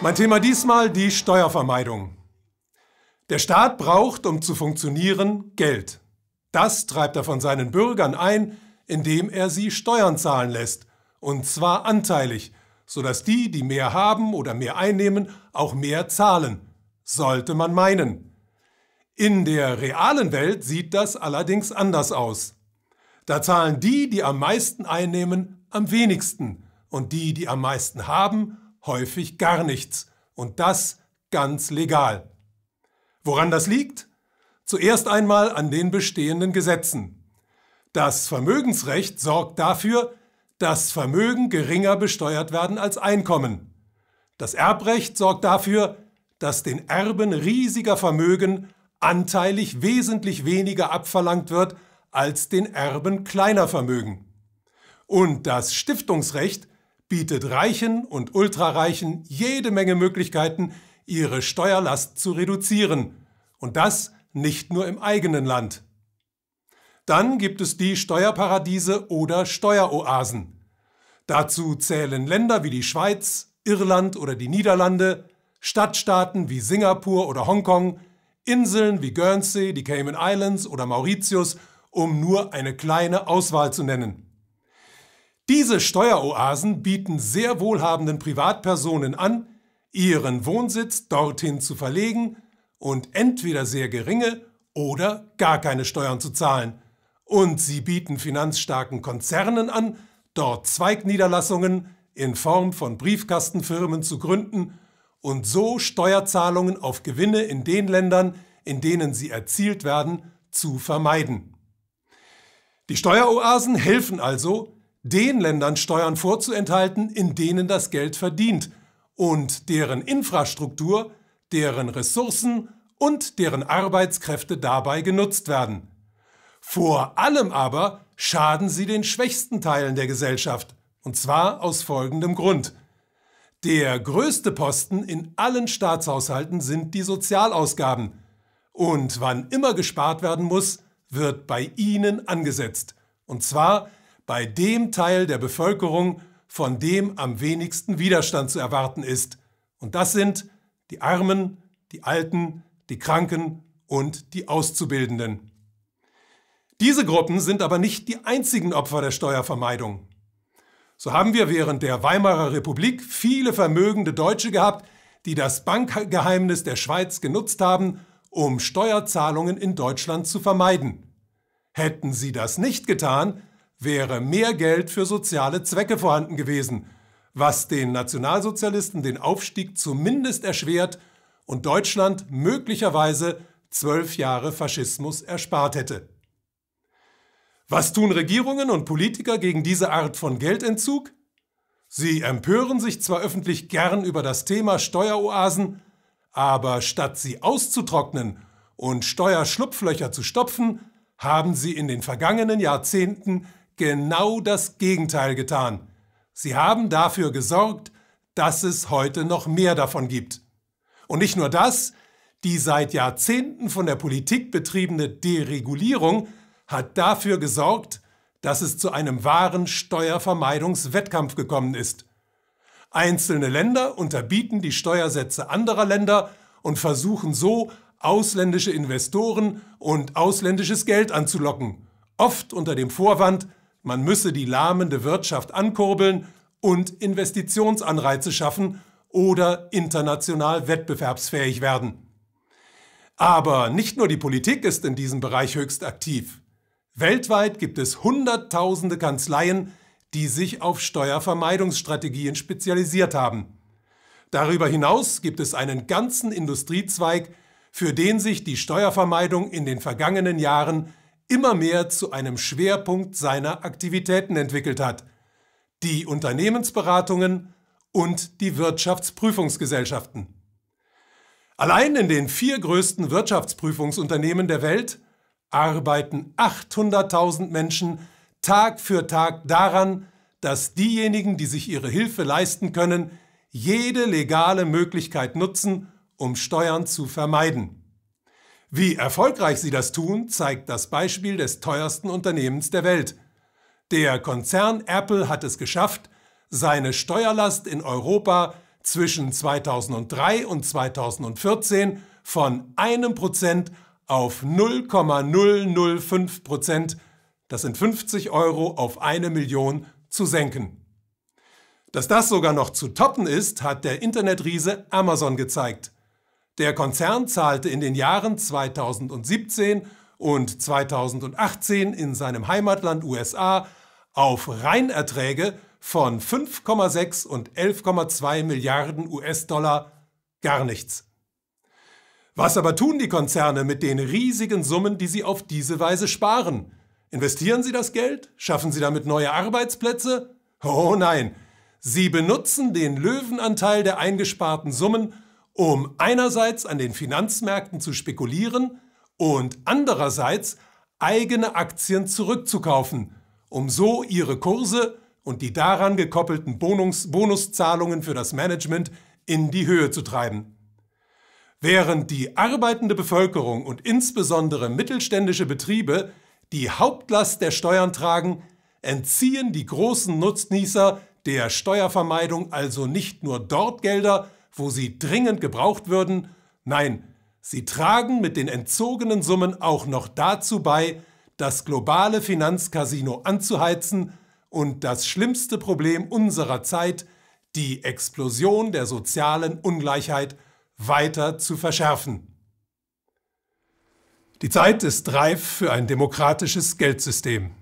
Mein Thema diesmal die Steuervermeidung. Der Staat braucht, um zu funktionieren, Geld. Das treibt er von seinen Bürgern ein, indem er sie Steuern zahlen lässt, und zwar anteilig, sodass die, die mehr haben oder mehr einnehmen, auch mehr zahlen, sollte man meinen. In der realen Welt sieht das allerdings anders aus. Da zahlen die, die am meisten einnehmen, am wenigsten und die, die am meisten haben, häufig gar nichts und das ganz legal. Woran das liegt? Zuerst einmal an den bestehenden Gesetzen. Das Vermögensrecht sorgt dafür, dass Vermögen geringer besteuert werden als Einkommen. Das Erbrecht sorgt dafür, dass den Erben riesiger Vermögen anteilig wesentlich weniger abverlangt wird als den Erben kleiner Vermögen. Und das Stiftungsrecht bietet Reichen und Ultrareichen jede Menge Möglichkeiten, ihre Steuerlast zu reduzieren. Und das nicht nur im eigenen Land. Dann gibt es die Steuerparadiese oder Steueroasen. Dazu zählen Länder wie die Schweiz, Irland oder die Niederlande, Stadtstaaten wie Singapur oder Hongkong, Inseln wie Guernsey, die Cayman Islands oder Mauritius, um nur eine kleine Auswahl zu nennen. Diese Steueroasen bieten sehr wohlhabenden Privatpersonen an, ihren Wohnsitz dorthin zu verlegen und entweder sehr geringe oder gar keine Steuern zu zahlen. Und sie bieten finanzstarken Konzernen an, dort Zweigniederlassungen in Form von Briefkastenfirmen zu gründen und so Steuerzahlungen auf Gewinne in den Ländern, in denen sie erzielt werden, zu vermeiden. Die Steueroasen helfen also, den Ländern Steuern vorzuenthalten, in denen das Geld verdient und deren Infrastruktur, deren Ressourcen und deren Arbeitskräfte dabei genutzt werden. Vor allem aber schaden sie den schwächsten Teilen der Gesellschaft, und zwar aus folgendem Grund. Der größte Posten in allen Staatshaushalten sind die Sozialausgaben, und wann immer gespart werden muss, wird bei ihnen angesetzt, und zwar bei dem Teil der Bevölkerung, von dem am wenigsten Widerstand zu erwarten ist. Und das sind die Armen, die Alten, die Kranken und die Auszubildenden. Diese Gruppen sind aber nicht die einzigen Opfer der Steuervermeidung. So haben wir während der Weimarer Republik viele vermögende Deutsche gehabt, die das Bankgeheimnis der Schweiz genutzt haben, um Steuerzahlungen in Deutschland zu vermeiden. Hätten sie das nicht getan, wäre mehr Geld für soziale Zwecke vorhanden gewesen, was den Nationalsozialisten den Aufstieg zumindest erschwert und Deutschland möglicherweise zwölf Jahre Faschismus erspart hätte. Was tun Regierungen und Politiker gegen diese Art von Geldentzug? Sie empören sich zwar öffentlich gern über das Thema Steueroasen, aber statt sie auszutrocknen und Steuerschlupflöcher zu stopfen, haben sie in den vergangenen Jahrzehnten genau das Gegenteil getan. Sie haben dafür gesorgt, dass es heute noch mehr davon gibt. Und nicht nur das, die seit Jahrzehnten von der Politik betriebene Deregulierung hat dafür gesorgt, dass es zu einem wahren Steuervermeidungswettkampf gekommen ist. Einzelne Länder unterbieten die Steuersätze anderer Länder und versuchen so, ausländische Investoren und ausländisches Geld anzulocken, oft unter dem Vorwand, man müsse die lahmende Wirtschaft ankurbeln und Investitionsanreize schaffen oder international wettbewerbsfähig werden. Aber nicht nur die Politik ist in diesem Bereich höchst aktiv. Weltweit gibt es Hunderttausende Kanzleien, die sich auf Steuervermeidungsstrategien spezialisiert haben. Darüber hinaus gibt es einen ganzen Industriezweig, für den sich die Steuervermeidung in den vergangenen Jahren immer mehr zu einem Schwerpunkt seiner Aktivitäten entwickelt hat. Die Unternehmensberatungen und die Wirtschaftsprüfungsgesellschaften. Allein in den vier größten Wirtschaftsprüfungsunternehmen der Welt arbeiten 800.000 Menschen Tag für Tag daran, dass diejenigen, die sich ihre Hilfe leisten können, jede legale Möglichkeit nutzen, um Steuern zu vermeiden. Wie erfolgreich sie das tun, zeigt das Beispiel des teuersten Unternehmens der Welt. Der Konzern Apple hat es geschafft, seine Steuerlast in Europa zwischen 2003 und 2014 von einem Prozent auf 0,005 Prozent, das sind 50 Euro auf eine Million, zu senken. Dass das sogar noch zu toppen ist, hat der Internetriese Amazon gezeigt. Der Konzern zahlte in den Jahren 2017 und 2018 in seinem Heimatland USA auf Reinerträge von 5,6 und 11,2 Milliarden US-Dollar gar nichts. Was aber tun die Konzerne mit den riesigen Summen, die sie auf diese Weise sparen? Investieren sie das Geld? Schaffen sie damit neue Arbeitsplätze? Oh nein, sie benutzen den Löwenanteil der eingesparten Summen, um einerseits an den Finanzmärkten zu spekulieren und andererseits eigene Aktien zurückzukaufen, um so ihre Kurse und die daran gekoppelten Bonus Bonuszahlungen für das Management in die Höhe zu treiben. Während die arbeitende Bevölkerung und insbesondere mittelständische Betriebe die Hauptlast der Steuern tragen, entziehen die großen Nutznießer der Steuervermeidung also nicht nur dort Gelder, wo sie dringend gebraucht würden, nein, sie tragen mit den entzogenen Summen auch noch dazu bei, das globale Finanzcasino anzuheizen und das schlimmste Problem unserer Zeit, die Explosion der sozialen Ungleichheit, weiter zu verschärfen. Die Zeit ist reif für ein demokratisches Geldsystem.